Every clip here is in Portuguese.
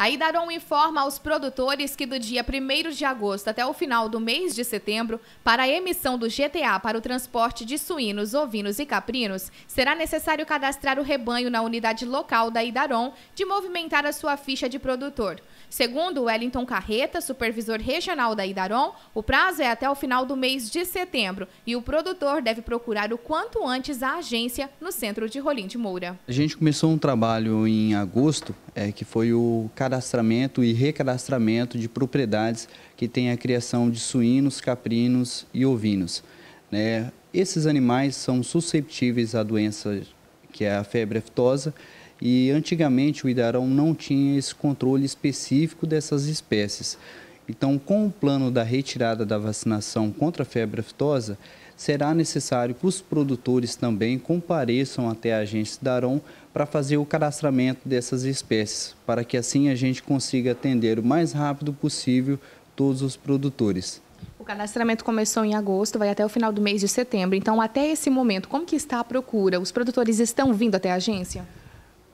A Idaron informa aos produtores que do dia 1 de agosto até o final do mês de setembro, para a emissão do GTA para o transporte de suínos, ovinos e caprinos, será necessário cadastrar o rebanho na unidade local da Idaron de movimentar a sua ficha de produtor. Segundo Wellington Carreta, supervisor regional da Idaron, o prazo é até o final do mês de setembro e o produtor deve procurar o quanto antes a agência no centro de Rolim de Moura. A gente começou um trabalho em agosto, é, que foi o cadastramento e recadastramento de propriedades que têm a criação de suínos, caprinos e ovinos. Né? Esses animais são susceptíveis à doença que é a febre aftosa e antigamente o Idarão não tinha esse controle específico dessas espécies. Então, com o plano da retirada da vacinação contra a febre aftosa, será necessário que os produtores também compareçam até a agência idarão para fazer o cadastramento dessas espécies, para que assim a gente consiga atender o mais rápido possível todos os produtores. O cadastramento começou em agosto, vai até o final do mês de setembro. Então, até esse momento, como que está a procura? Os produtores estão vindo até a agência?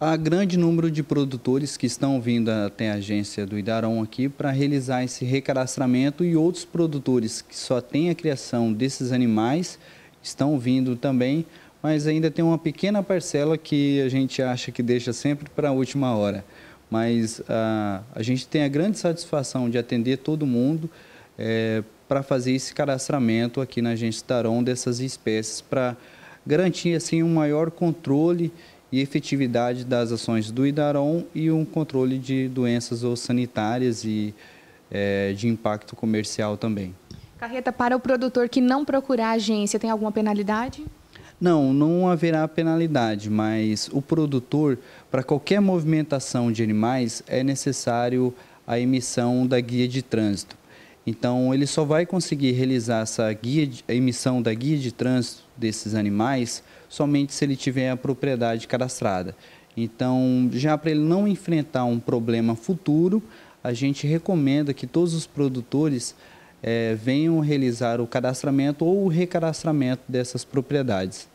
Há grande número de produtores que estão vindo até a agência do Idaron aqui para realizar esse recadastramento e outros produtores que só têm a criação desses animais estão vindo também, mas ainda tem uma pequena parcela que a gente acha que deixa sempre para a última hora. Mas a, ah, a gente tem a grande satisfação de atender todo mundo é, para fazer esse cadastramento aqui na agência Idaron dessas espécies para garantir assim um maior controle e efetividade das ações do IDARON e um controle de doenças ou sanitárias e é, de impacto comercial também. Carreta, para o produtor que não procurar a agência, tem alguma penalidade? Não, não haverá penalidade, mas o produtor, para qualquer movimentação de animais, é necessário a emissão da guia de trânsito. Então, ele só vai conseguir realizar essa guia de, a emissão da guia de trânsito desses animais somente se ele tiver a propriedade cadastrada. Então, já para ele não enfrentar um problema futuro, a gente recomenda que todos os produtores é, venham realizar o cadastramento ou o recadastramento dessas propriedades.